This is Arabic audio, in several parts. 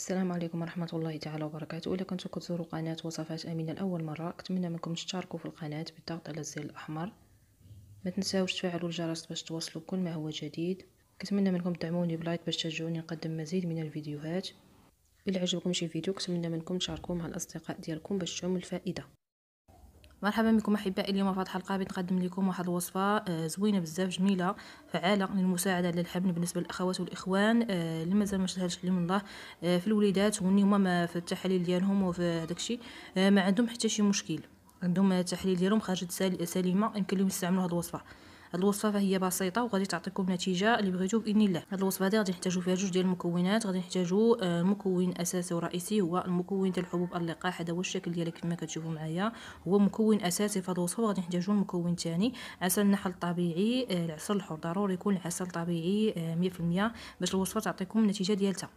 السلام عليكم ورحمة الله تعالى وبركاته إلا كنتو كتزوروا قناة وصفات أمينة لأول مرة أتمنى منكم تشتركوا في القناة بالضغط على الزر الأحمر ما تنساوش تفعلوا الجرس باش توصلوا كل ما هو جديد كنتمنى منكم تدعموني بلايك باش تشجعوني نقدم مزيد من الفيديوهات إلا عجبكم شي فيديو كنتمنى منكم تشاركوه مع الأصدقاء ديالكم باش تعم الفائدة مرحبا بكم احبائي اليوم في هذه الحلقه بنقدم لكم واحد الوصفه آه، زوينه بزاف جميله فعاله للمساعده للحمل بالنسبه للاخوات والاخوان آه، اللي مازال ما شدهاش من الله آه، في الوليدات واللي هما في التحاليل ديالهم وفي داكشي ما عندهم حتى شي مشكل عندهم التحاليل ديالهم خرجت سليمه يمكن لهم يستعملوا هذه الوصفه هاد الوصفه فهي بسيطه وغادي تعطيكم نتيجه اللي بغيتو باذن الله هاد الوصفه هادي غادي نحتاجو فيها جوج ديال المكونات غادي نحتاجو آه، مكون اساسي ورئيسي هو المكون ديال الحبوب اللقاح هذا هو الشكل ديالها كما كتشوفوا معايا هو مكون اساسي في الوصفه وغادي نحتاجو المكون الثاني عسل النحل الطبيعي آه، العسل الحر ضروري يكون العسل طبيعي 100% آه، باش الوصفه تعطيكم النتيجه ديالتها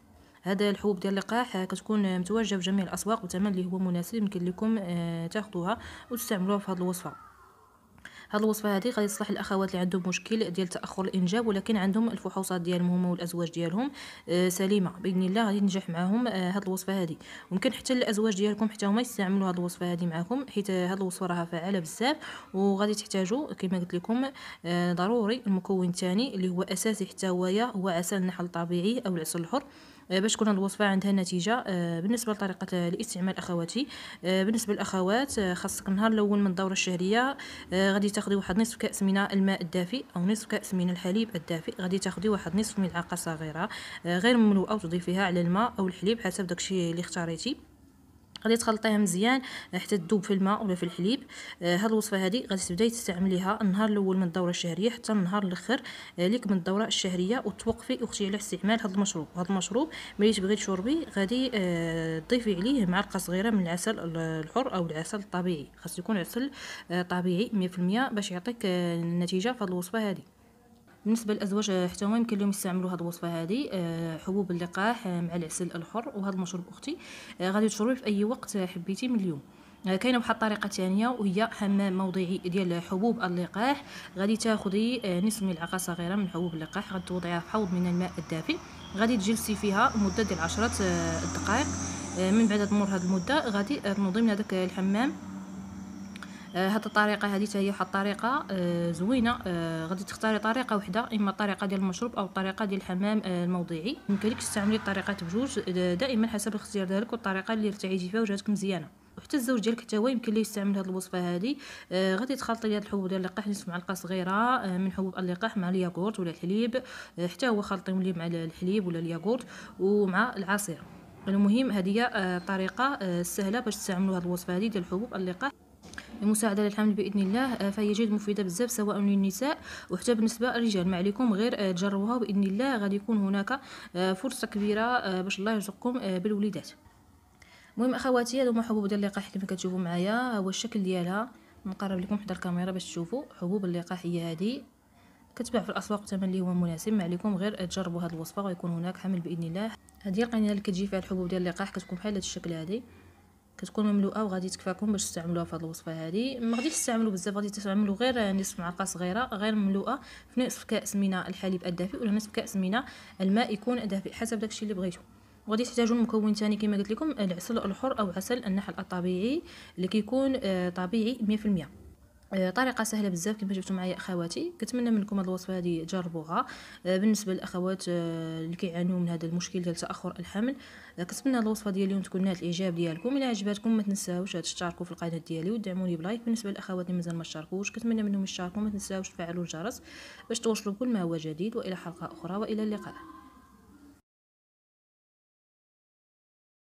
هذا الحبوب ديال اللقاح كتكون متواجده في جميع الاسواق وثمن اللي هو مناسب يمكن لكم تاخذوها وتستعملوها في هذه الوصفه هاد الوصفه هذه غادي تصلح الاخوات اللي عندهم مشكل ديال تاخر الانجاب ولكن عندهم الفحوصات ديالهم هما والازواج ديالهم آه، سليمه باذن الله غادي ننجح معاهم هاد آه، الوصفه هذه ممكن حتى الازواج ديالكم حتى هما يستعملوا هاد الوصفه هذه معاكم حيت هاد الوصفه راها فعاله بزاف وغادي تحتاجوا كما قلت لكم آه، ضروري المكون الثاني اللي هو اساسي حتى هو هو عسل النحل الطبيعي او العسل الحر آه، باش تكون هاد الوصفه عندها نتيجه آه، بالنسبه لطريقه الاستعمال آه، اخواتي بالنسبه للاخوات خاصك النهار الاول من الدوره الشهريه غادي تاخدي واحد نصف كاس من الماء الدافئ او نصف كاس من الحليب الدافئ غادي تاخدي واحد نصف ملعقه صغيره غير مملوءه وتضيفيها على الماء او الحليب حسب داكشي اللي اختاريتي غادي تخلطيها مزيان حتى تذوب في الماء ولا في الحليب آه، هاد الوصفه هادي غادي تبداي تستعمليها النهار الاول من الدوره الشهريه حتى النهار الاخر آه، ليك من الدوره الشهريه وتوقفي اختي على استعمال هاد المشروب هاد المشروب ملي تبغي تشربي غادي آه، تضيفي عليه معلقه صغيره من العسل الحر او العسل الطبيعي خاص يكون عسل طبيعي 100% باش يعطيك النتيجه في هاد الوصفه هذه بالنسبه للازواج آه، حتى هما يمكن لهم يستعملوا هذه الوصفه هذه آه، حبوب اللقاح آه، مع العسل الحر وهذا المشروب اختي غادي تشربيه في اي وقت حبيتي من اليوم كاينه واحد الطريقه ثانيه وهي حمام موضعي ديال حبوب اللقاح غادي تاخذي نصف ملعقه صغيره من حبوب اللقاح غادي توضعيها في حوض من الماء الدافئ غادي تجلسي فيها مده ديال 10 دقائق من بعد تمر هذه المده غادي تنوضي من هذاك الحمام آه، هاد الطريقه حتى هي واحد الطريقه آه، زوينه آه، غادي تختاري طريقه وحده اما الطريقه ديال المشروب او الطريقه ديال الحمام الموضعي يمكنك تستعملي الطريقات بجوج دائما حسب الاختيار ديالك والطريقه اللي ارتعيتي فيها وجهتك مزيانه وحتى الزوج ديالك حتى هو يمكن ليه يستعمل هذه الوصفه هذه آه غادي تخلطي هذه الحبوب ديال اللقاح نصف معلقه صغيره آه من حبوب اللقاح مع الياغورت ولا الحليب آه حتى هو خلطيهم ليه مع الحليب ولا الياغورت ومع العصير المهم هذه آه طريقه آه سهله باش تستعملوا هذه الوصفه هذه ديال حبوب اللقاح المساعده للحمل باذن الله آه، فهي جد مفيده بزاف سواء للنساء وحتى بالنسبه للرجال ما عليكم غير آه، تجربوها باذن الله غادي يكون هناك آه، فرصه كبيره باش الله يرزقكم بالوليدات المهم اخواتي هادو هما حبوب ديال اللقاح كما كتشوفوا معايا هو الشكل ديالها نقرب لكم حدا الكاميرا باش تشوفوا حبوب اللقاح هي هذه كتباع في الاسواق بثمن اللي هو مناسب ما عليكم غير تجربوا هاد الوصفه ويكون هناك حمل باذن الله هذه القنينه اللي كتجي فيها الحبوب ديال اللقاح كتكون بحال هذا الشكل هذه كتكون مملوءه وغادي تكفاكم باش تستعملوها في هذه الوصفه هذه ما غاديش تستعملوا بزاف غادي تستعملوا غير نصف معلقه صغيره غير مملوءه في نصف كاس من الحليب الدافئ ولا نصف كاس من الماء يكون دافئ حسب داكشي اللي بغيتو وغادي تحتاجوا مكون ثاني كما قلت لكم العسل الحر او عسل النحل الطبيعي اللي كيكون آه، طبيعي 100% آه، طريقه سهله بزاف كما شفتوا معايا اخواتي كنتمنى منكم هذه الوصفه هذه تجربوها آه، بالنسبه للاخوات آه، اللي كيعانيو من هذا المشكل ديال تاخر الحمل كنتمنى الوصفه ديال اليوم تكون نالت الاعجاب ديالكم الا عجبتكم ما تنساوش تشتركوا في القناه ديالي ودعموني بلايك بالنسبه للاخوات اللي مازال ما اشتركوش كنتمنى منهم يشتركوا ما تنساوش تفعلوا الجرس باش توصلوا بكل ما هو جديد والى حلقه اخرى والى اللقاء